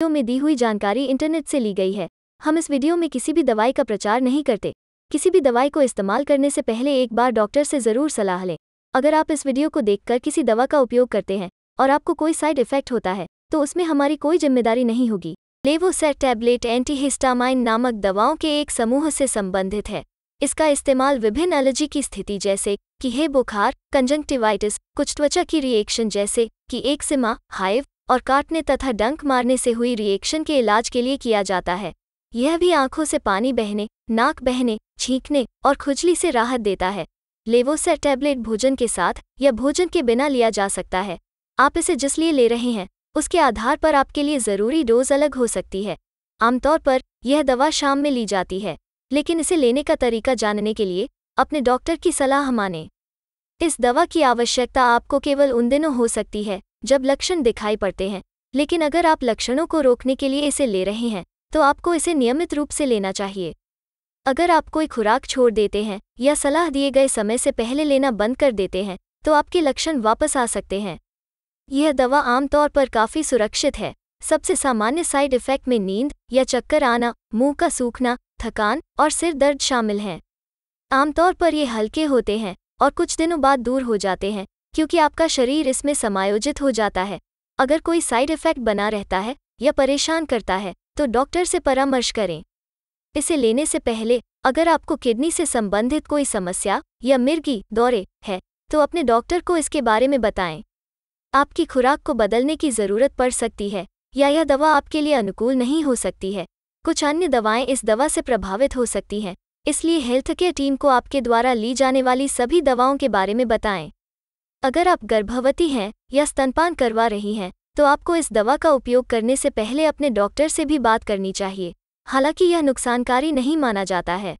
video में दी हुई जानकारी इंटरनेट से ली गई है हम इस वीडियो में किसी भी दवाई का प्रचार नहीं करते किसी भी दवाई को इस्तेमाल करने से पहले एक बार डॉक्टर से ज़रूर सलाह लें अगर आप इस वीडियो को देखकर किसी दवा का उपयोग करते हैं और आपको कोई साइड इफेक्ट होता है तो उसमें हमारी कोई जिम्मेदारी नहीं होगी लेवोसेट टैबलेट एंटीहिस्टामाइन नामक दवाओं के एक समूह से संबंधित है इसका इस्तेमाल विभिन्न एलर्जी की स्थिति जैसे कि हे बुखार कंजंक्टिवाइटिस कुछ त्वचा की रिएक्शन जैसे कि एक सिमा हाइव और काटने तथा डंक मारने से हुई रिएक्शन के इलाज के लिए किया जाता है यह भी आंखों से पानी बहने नाक बहने छींकने और खुजली से राहत देता है लेवोसर टैबलेट भोजन के साथ या भोजन के बिना लिया जा सकता है आप इसे जिस लिए ले रहे हैं उसके आधार पर आपके लिए ज़रूरी डोज अलग हो सकती है आमतौर पर यह दवा शाम में ली जाती है लेकिन इसे लेने का तरीका जानने के लिए अपने डॉक्टर की सलाह मानें इस दवा की आवश्यकता आपको केवल उन दिनों हो सकती है जब लक्षण दिखाई पड़ते हैं लेकिन अगर आप लक्षणों को रोकने के लिए इसे ले रहे हैं तो आपको इसे नियमित रूप से लेना चाहिए अगर आप कोई खुराक छोड़ देते हैं या सलाह दिए गए समय से पहले लेना बंद कर देते हैं तो आपके लक्षण वापस आ सकते हैं यह दवा आमतौर पर काफ़ी सुरक्षित है सबसे सामान्य साइड इफ़ेक्ट में नींद या चक्कर आना मुंह का सूखना थकान और सिर दर्द शामिल हैं आमतौर पर ये हल्के होते हैं और कुछ दिनों बाद दूर हो जाते हैं क्योंकि आपका शरीर इसमें समायोजित हो जाता है अगर कोई साइड इफेक्ट बना रहता है या परेशान करता है तो डॉक्टर से परामर्श करें इसे लेने से पहले अगर आपको किडनी से संबंधित कोई समस्या या मिर्गी दौरे है तो अपने डॉक्टर को इसके बारे में बताएं आपकी खुराक को बदलने की ज़रूरत पड़ सकती है या यह दवा आपके लिए अनुकूल नहीं हो सकती है कुछ अन्य दवाएं इस दवा से प्रभावित हो सकती हैं इसलिए हेल्थ केयर टीम को आपके द्वारा ली जाने वाली सभी दवाओं के बारे में बताएं अगर आप गर्भवती हैं या स्तनपान करवा रही हैं तो आपको इस दवा का उपयोग करने से पहले अपने डॉक्टर से भी बात करनी चाहिए हालांकि यह नुकसानकारी नहीं माना जाता है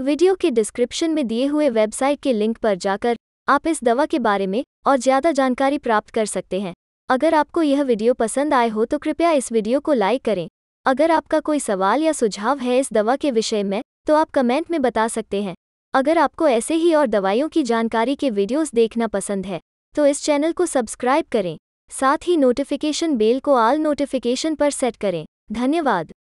वीडियो के डिस्क्रिप्शन में दिए हुए वेबसाइट के लिंक पर जाकर आप इस दवा के बारे में और ज़्यादा जानकारी प्राप्त कर सकते हैं अगर आपको यह वीडियो पसंद आए हो तो कृपया इस वीडियो को लाइक करें अगर आपका कोई सवाल या सुझाव है इस दवा के विषय में तो आप कमेंट में बता सकते हैं अगर आपको ऐसे ही और दवाइयों की जानकारी के वीडियोस देखना पसंद है तो इस चैनल को सब्सक्राइब करें साथ ही नोटिफिकेशन बेल को आल नोटिफिकेशन पर सेट करें धन्यवाद